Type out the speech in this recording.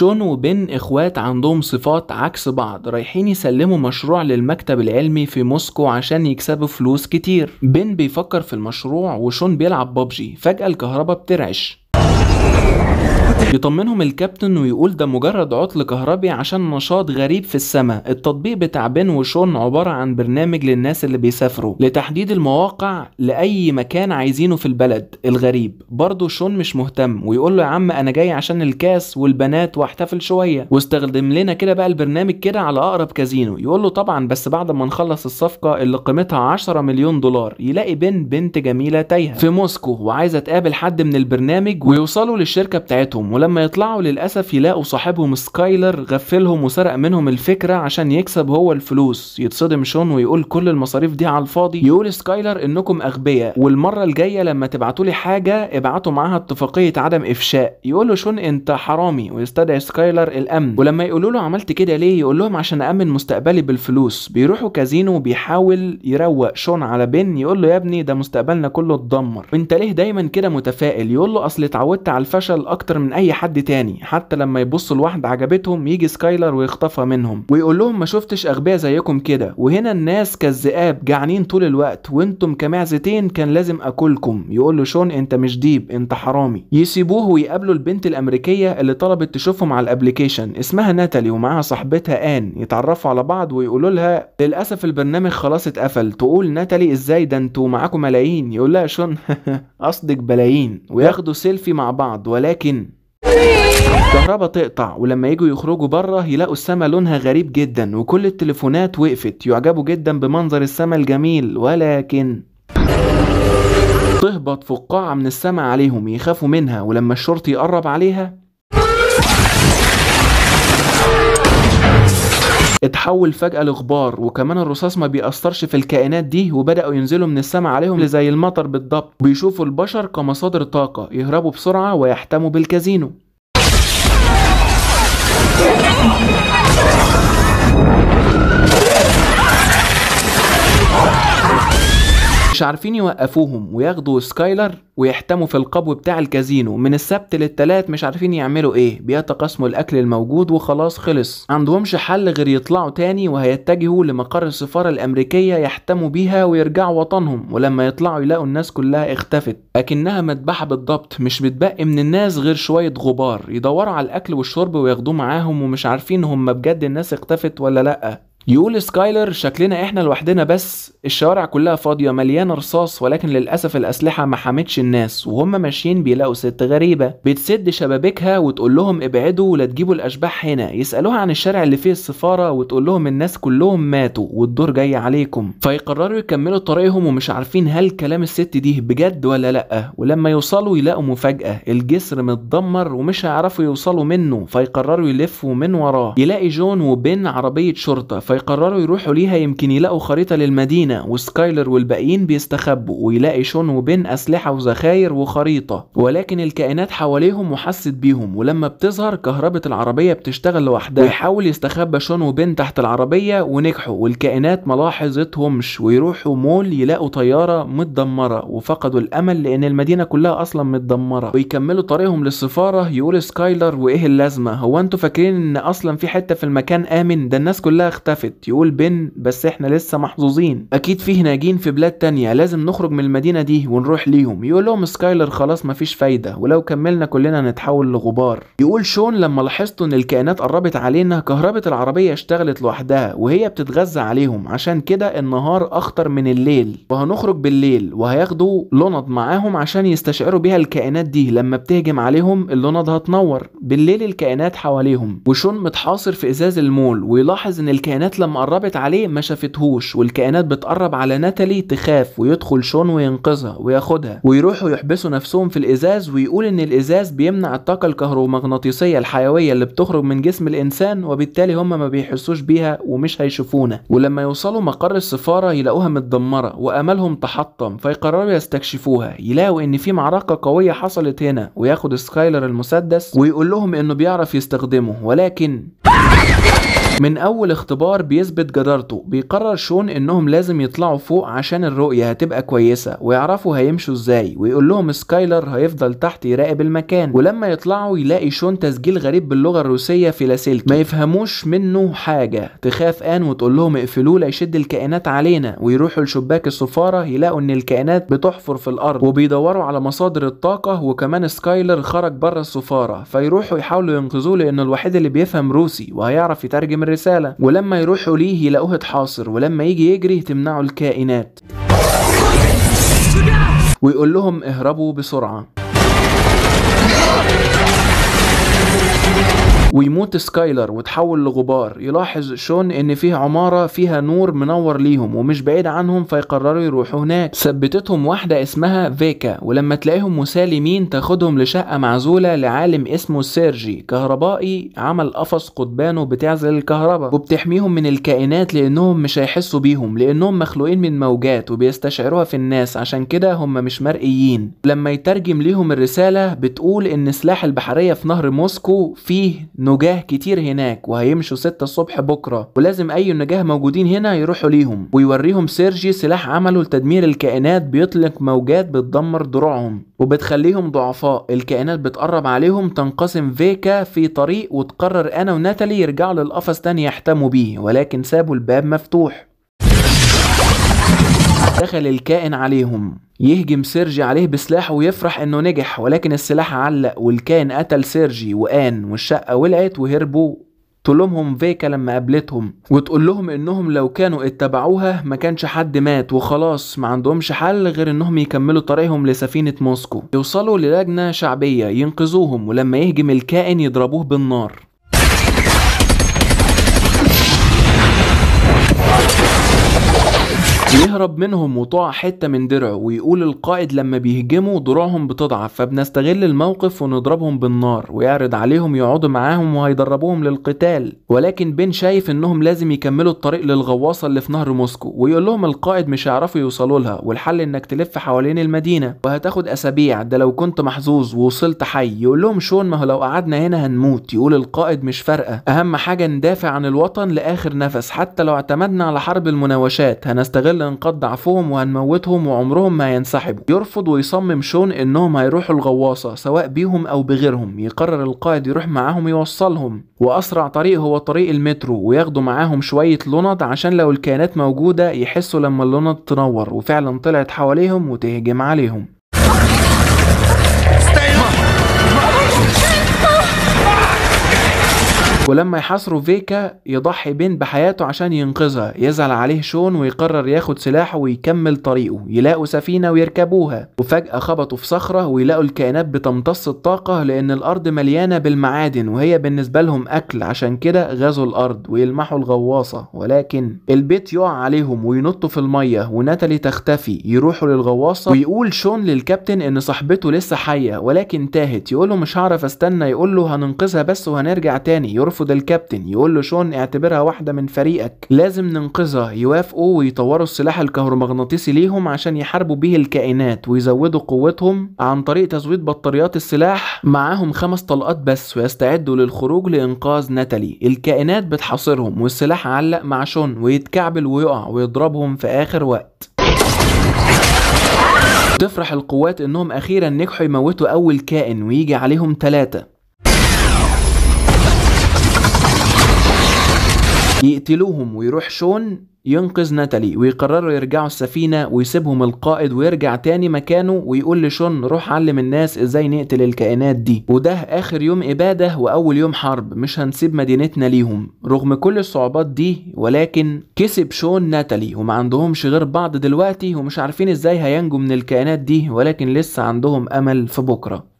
شون وبن إخوات عندهم صفات عكس بعض رايحين يسلموا مشروع للمكتب العلمي في موسكو عشان يكسبوا فلوس كتير بن بيفكر في المشروع وشون بيلعب ببجي فجأة الكهرباء بترعش يطمنهم الكابتن ويقول ده مجرد عطل كهربي عشان نشاط غريب في السماء التطبيق بتاع بن وشون عبارة عن برنامج للناس اللي بيسافروا لتحديد المواقع لأي مكان عايزينه في البلد الغريب برضه شون مش مهتم ويقول له يا عم أنا جاي عشان الكاس والبنات واحتفل شوية واستخدم لنا كده بقى البرنامج كده على أقرب كازينو يقول له طبعا بس بعد ما نخلص الصفقة اللي قيمتها 10 مليون دولار يلاقي بن بنت جميلة تايهة في موسكو وعايزة تقابل حد من البرنامج ويوصلوا للشركة بتاعتهم ولما يطلعوا للأسف يلاقوا صاحبهم سكايلر غفلهم وسرق منهم الفكرة عشان يكسب هو الفلوس يتصدم شون ويقول كل المصاريف دي على الفاضي يقول سكايلر انكم اغبياء والمرة الجاية لما تبعتوا لي حاجة ابعتوا معاها اتفاقية عدم افشاء يقول له شون انت حرامي ويستدعي سكايلر الامن ولما يقولوا له عملت كده ليه يقول لهم عشان امن مستقبلي بالفلوس بيروحوا كازينو وبيحاول يروق شون على بن يقول له يا ابني ده مستقبلنا كله اتدمر وانت ليه دايما كده متفائل يقول له اصل اتعودت على الفشل اكتر من اي حد تاني حتى لما يبصوا لواحده عجبتهم يجي سكايلر ويخطفها منهم ويقول لهم ما شفتش اغبياء زيكم كده وهنا الناس كالذئاب جعانين طول الوقت وانتم كمعزتين كان لازم اكلكم يقول له شون انت مش ديب انت حرامي يسيبوه ويقابلوا البنت الامريكيه اللي طلبت تشوفهم على الابليكيشن اسمها ناتالي ومعاها صاحبتها ان يتعرفوا على بعض ويقولوا لها للاسف البرنامج خلاص اتقفل تقول ناتالي ازاي ده انتوا معاكم ملايين يقول لها شون قصدك بلايين وياخدوا سيلفي مع بعض ولكن الكهرباء تقطع ولما يجوا يخرجوا بره يلاقوا السما لونها غريب جدا وكل التليفونات وقفت يعجبوا جدا بمنظر السما الجميل ولكن تهبط فقاعة من السما عليهم يخافوا منها ولما الشرطي يقرب عليها اتحول فجأة لغبار وكمان الرصاص ما بيأثرش في الكائنات دي وبدأوا ينزلوا من السماء عليهم زي المطر بالضبط بيشوفوا البشر كمصادر طاقة يهربوا بسرعة ويحتموا بالكازينو مش عارفين يوقفوهم وياخدوا سكايلر ويحتموا في القبو بتاع الكازينو من السبت للتلات مش عارفين يعملوا ايه بيتقاسموا الاكل الموجود وخلاص خلص عندهمش حل غير يطلعوا تاني وهيتجهوا لمقر السفارة الامريكية يحتموا بيها ويرجعوا وطنهم ولما يطلعوا يلاقوا الناس كلها اختفت اكنها مذبحة بالضبط مش بتبقي من الناس غير شوية غبار يدوروا على الاكل والشرب وياخدوه معاهم ومش عارفين هم بجد الناس اختفت ولا لأ يقول سكايلر شكلنا احنا لوحدنا بس الشوارع كلها فاضية مليانة رصاص ولكن للأسف الأسلحة ما حمتش الناس وهم ماشيين بيلاقوا ست غريبة بتسد شبابيكها وتقول لهم ابعدوا ولا تجيبوا الأشباح هنا يسألوها عن الشارع اللي فيه السفارة وتقول لهم الناس كلهم ماتوا والدور جاي عليكم فيقرروا يكملوا طريقهم ومش عارفين هل كلام الست دي بجد ولا لأ ولما يوصلوا يلاقوا مفاجأة الجسر متدمر ومش هيعرفوا يوصلوا منه فيقرروا يلفوا من وراه يلاقي جون وبين عربية شرطة في فيقرروا يروحوا ليها يمكن يلاقوا خريطة للمدينة وسكايلر والباقيين بيستخبوا ويلاقي شون وبين أسلحة وذخاير وخريطة ولكن الكائنات حواليهم وحست بيهم ولما بتظهر كهربة العربية بتشتغل لوحدها ويحاول يستخبى شون وبين تحت العربية ونجحوا والكائنات ملاحظتهمش ويروحوا مول يلاقوا طيارة متدمرة وفقدوا الأمل لأن المدينة كلها أصلا متدمرة ويكملوا طريقهم للسفارة يقول سكايلر وإيه اللازمة هو أنتوا فاكرين إن أصلا في حتة في المكان آمن ده الناس كلها اختفت لفت يقول بن بس احنا لسه محظوظين اكيد في ناجين في بلاد تانية لازم نخرج من المدينة دي ونروح ليهم يقول لهم سكايلر خلاص مفيش فايدة ولو كملنا كلنا نتحول لغبار يقول شون لما لاحظتوا ان الكائنات قربت علينا كهربة العربية اشتغلت لوحدها وهي بتتغذى عليهم عشان كده النهار اخطر من الليل وهنخرج بالليل وهياخدوا لنض معاهم عشان يستشعروا بيها الكائنات دي لما بتهجم عليهم اللنض هتنور بالليل الكائنات حواليهم وشون متحاصر في ازاز المول ويلاحظ ان الكائنات الكائنات لما قربت عليه ما شافتهوش والكائنات بتقرب على ناتالي تخاف ويدخل شون وينقذها وياخدها ويروحوا يحبسوا نفسهم في الازاز ويقول ان الازاز بيمنع الطاقه الكهرومغناطيسيه الحيويه اللي بتخرج من جسم الانسان وبالتالي هم ما بيحسوش بيها ومش هيشوفونا ولما يوصلوا مقر السفاره يلاقوها متدمره واملهم تحطم فيقرروا يستكشفوها يلاقوا ان في معركه قويه حصلت هنا وياخد سكايلر المسدس ويقول لهم انه بيعرف يستخدمه ولكن من اول اختبار بيثبت جدارته بيقرر شون انهم لازم يطلعوا فوق عشان الرؤية هتبقى كويسة ويعرفوا هيمشوا ازاي ويقول لهم سكايلر هيفضل تحت يراقب المكان ولما يطلعوا يلاقي شون تسجيل غريب باللغة الروسية في لاسلكي ما يفهموش منه حاجة تخاف ان وتقول لهم اقفلوه ليشد الكائنات علينا ويروحوا لشباك السفارة يلاقوا ان الكائنات بتحفر في الارض وبيدوروا على مصادر الطاقة وكمان سكايلر خرج بره السفارة فيروحوا يحاولوا ينقذوه لانه الوحيد اللي بيفهم روسي وهيعرف يترجم الرسالة ولما يروحوا ليه يلاقوه اتحاصر ولما يجي يجري تمنعه الكائنات ويقول لهم اهربوا بسرعة ويموت سكايلر وتحول لغبار يلاحظ شون ان فيه عمارة فيها نور منور ليهم ومش بعيد عنهم فيقرروا يروحوا هناك ثبتتهم واحدة اسمها فيكا ولما تلاقيهم مسالمين تاخدهم لشقة معزولة لعالم اسمه سيرجي كهربائي عمل قفص قضبانه بتعزل الكهرباء وبتحميهم من الكائنات لانهم مش هيحسوا بيهم لانهم مخلوقين من موجات وبيستشعروها في الناس عشان كده هم مش مرئيين لما يترجم ليهم الرسالة بتقول ان سلاح البحرية في نهر موسكو فيه نجاه كتير هناك وهيمشوا 6 الصبح بكره ولازم اي نجاه موجودين هنا يروحوا ليهم ويوريهم سيرجي سلاح عمله لتدمير الكائنات بيطلق موجات بتدمر دروعهم وبتخليهم ضعفاء الكائنات بتقرب عليهم تنقسم فيكا في طريق وتقرر انا وناتالي يرجعوا للقفص تاني يحتموا بيه ولكن سابوا الباب مفتوح دخل الكائن عليهم يهجم سيرجي عليه بسلاحه ويفرح انه نجح ولكن السلاح علق والكائن قتل سيرجي وان والشقه ولعت وهربوا تلومهم فيكا لما قابلتهم وتقول لهم انهم لو كانوا اتبعوها ما كانش حد مات وخلاص ما عندهمش حل غير انهم يكملوا طريقهم لسفينة موسكو يوصلوا للجنة شعبية ينقذوهم ولما يهجم الكائن يضربوه بالنار يهرب منهم وطاع حته من درعه ويقول القائد لما بيهجموا دروعهم بتضعف فبنستغل الموقف ونضربهم بالنار ويعرض عليهم يقعدوا معاهم وهيدربوهم للقتال ولكن بين شايف انهم لازم يكملوا الطريق للغواصه اللي في نهر موسكو ويقول لهم القائد مش هيعرفوا يوصلوا لها والحل انك تلف حوالين المدينه وهتاخد اسابيع ده لو كنت محظوظ ووصلت حي يقول لهم شون ما هو لو قعدنا هنا هنموت يقول القائد مش فارقه اهم حاجه ندافع عن الوطن لاخر نفس حتى لو اعتمدنا على حرب المناوشات هنستغل اللي انقض ضعفهم وهنموتهم وعمرهم ما هينسحبوا يرفض ويصمم شون انهم هيروحوا الغواصة سواء بيهم او بغيرهم يقرر القائد يروح معاهم يوصلهم واسرع طريق هو طريق المترو وياخدوا معاهم شوية لونط عشان لو الكائنات موجودة يحسوا لما اللونط تنور وفعلا طلعت حواليهم وتهجم عليهم ولما يحاصروا فيكا يضحي بين بحياته عشان ينقذها يزعل عليه شون ويقرر ياخد سلاحه ويكمل طريقه يلاقوا سفينة ويركبوها وفجأة خبطوا في صخرة ويلاقوا الكائنات بتمتص الطاقة لأن الأرض مليانة بالمعادن وهي بالنسبة لهم أكل عشان كده غزوا الأرض ويلمحوا الغواصة ولكن البيت يقع عليهم وينطوا في المية وناتالي تختفي يروحوا للغواصة ويقول شون للكابتن إن صاحبته لسه حية ولكن تاهت يقوله مش هعرف استنى يقول له هننقذها بس وهنرجع تاني يرفع يرفض الكابتن يقول له شون اعتبرها واحدة من فريقك لازم ننقذها يوافقوا ويطوروا السلاح الكهرومغناطيسي ليهم عشان يحاربوا بيه الكائنات ويزودوا قوتهم عن طريق تزويد بطاريات السلاح معاهم خمس طلقات بس ويستعدوا للخروج لإنقاذ ناتالي الكائنات بتحاصرهم والسلاح علق مع شون ويتكعبل ويقع ويضربهم في آخر وقت تفرح القوات انهم اخيرا نجحوا يموتوا اول كائن ويجي عليهم ثلاثة يقتلوهم ويروح شون ينقذ ناتالي ويقرروا يرجعوا السفينة ويسيبهم القائد ويرجع تاني مكانه ويقول لشون روح علم الناس ازاي نقتل الكائنات دي وده اخر يوم ابادة واول يوم حرب مش هنسيب مدينتنا ليهم رغم كل الصعوبات دي ولكن كسب شون ناتالي وما عندهمش غير بعض دلوقتي ومش عارفين ازاي هينجوا من الكائنات دي ولكن لسه عندهم امل في بكرة